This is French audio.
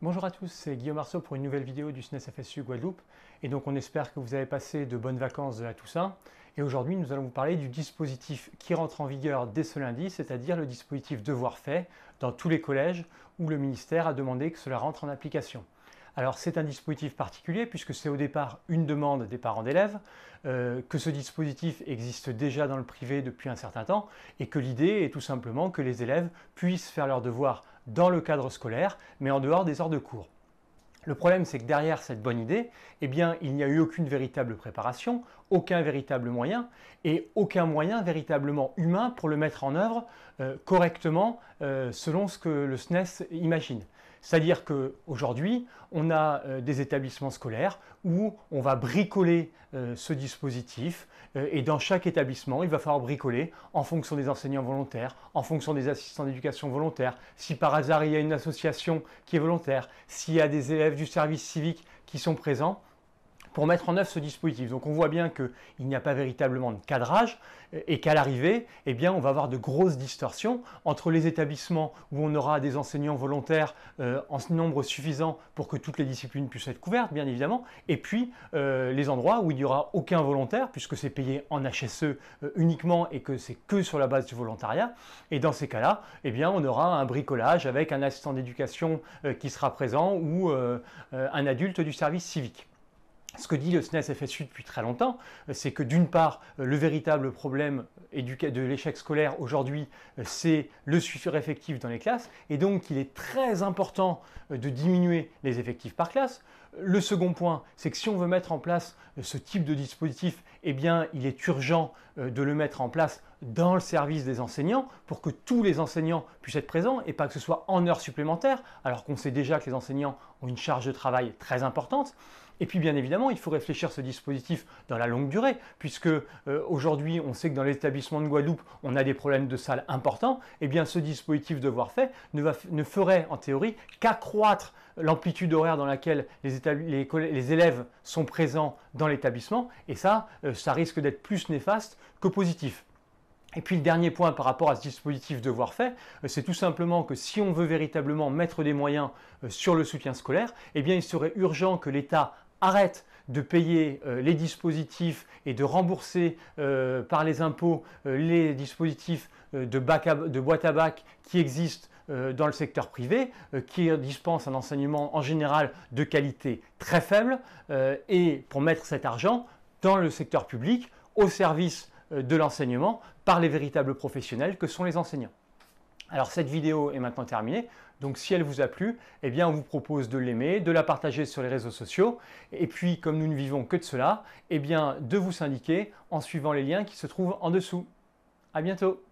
Bonjour à tous, c'est Guillaume Arceau pour une nouvelle vidéo du SNES FSU Guadeloupe. Et donc on espère que vous avez passé de bonnes vacances de la Toussaint. Et aujourd'hui nous allons vous parler du dispositif qui rentre en vigueur dès ce lundi, c'est-à-dire le dispositif devoir fait dans tous les collèges où le ministère a demandé que cela rentre en application. Alors c'est un dispositif particulier puisque c'est au départ une demande des parents d'élèves, euh, que ce dispositif existe déjà dans le privé depuis un certain temps et que l'idée est tout simplement que les élèves puissent faire leurs devoirs dans le cadre scolaire, mais en dehors des heures de cours. Le problème, c'est que derrière cette bonne idée, eh bien, il n'y a eu aucune véritable préparation, aucun véritable moyen, et aucun moyen véritablement humain pour le mettre en œuvre euh, correctement euh, selon ce que le SNES e imagine. C'est-à-dire que aujourd'hui on a euh, des établissements scolaires où on va bricoler ce dispositif et dans chaque établissement, il va falloir bricoler en fonction des enseignants volontaires, en fonction des assistants d'éducation volontaires, si par hasard il y a une association qui est volontaire, s'il y a des élèves du service civique qui sont présents pour mettre en œuvre ce dispositif. Donc on voit bien qu'il n'y a pas véritablement de cadrage et qu'à l'arrivée, eh bien, on va avoir de grosses distorsions entre les établissements où on aura des enseignants volontaires euh, en nombre suffisant pour que toutes les disciplines puissent être couvertes, bien évidemment, et puis euh, les endroits où il n'y aura aucun volontaire, puisque c'est payé en HSE euh, uniquement et que c'est que sur la base du volontariat. Et dans ces cas-là, eh bien, on aura un bricolage avec un assistant d'éducation qui sera présent ou un adulte du service civique. Ce que dit le SNES FSU depuis très longtemps, euh, c'est que d'une part, euh, le véritable problème de l'échec scolaire aujourd'hui, euh, c'est le sur effectif dans les classes, et donc il est très important de diminuer les effectifs par classe. Le second point, c'est que si on veut mettre en place ce type de dispositif, eh bien, il est urgent de le mettre en place dans le service des enseignants pour que tous les enseignants puissent être présents et pas que ce soit en heures supplémentaires, alors qu'on sait déjà que les enseignants ont une charge de travail très importante. Et puis bien évidemment, il faut réfléchir ce dispositif dans la longue durée, puisque euh, aujourd'hui on sait que dans l'établissement de Guadeloupe, on a des problèmes de salles importants, et eh bien ce dispositif devoir fait ne, ferait en théorie qu'accroître l'amplitude horaire dans laquelle les, élèves sont présents dans l'établissement, et ça, euh, ça risque d'être plus néfaste que positif. Et puis le dernier point par rapport à ce dispositif devoir fait, euh, c'est tout simplement que si on veut véritablement mettre des moyens euh, sur le soutien scolaire, eh bien il serait urgent que l'État arrête de payer euh, les dispositifs et de rembourser par les impôts les dispositifs de, de, boîte à bac qui existent dans le secteur privé, qui dispensent un enseignement en général de qualité très faible, et pour mettre cet argent dans le secteur public au service euh, de l'enseignement par les véritables professionnels que sont les enseignants. Alors cette vidéo est maintenant terminée, donc si elle vous a plu, eh bien on vous propose de l'aimer, de la partager sur les réseaux sociaux, et puis comme nous ne vivons que de cela, eh bien de vous syndiquer en suivant les liens qui se trouvent en dessous. À bientôt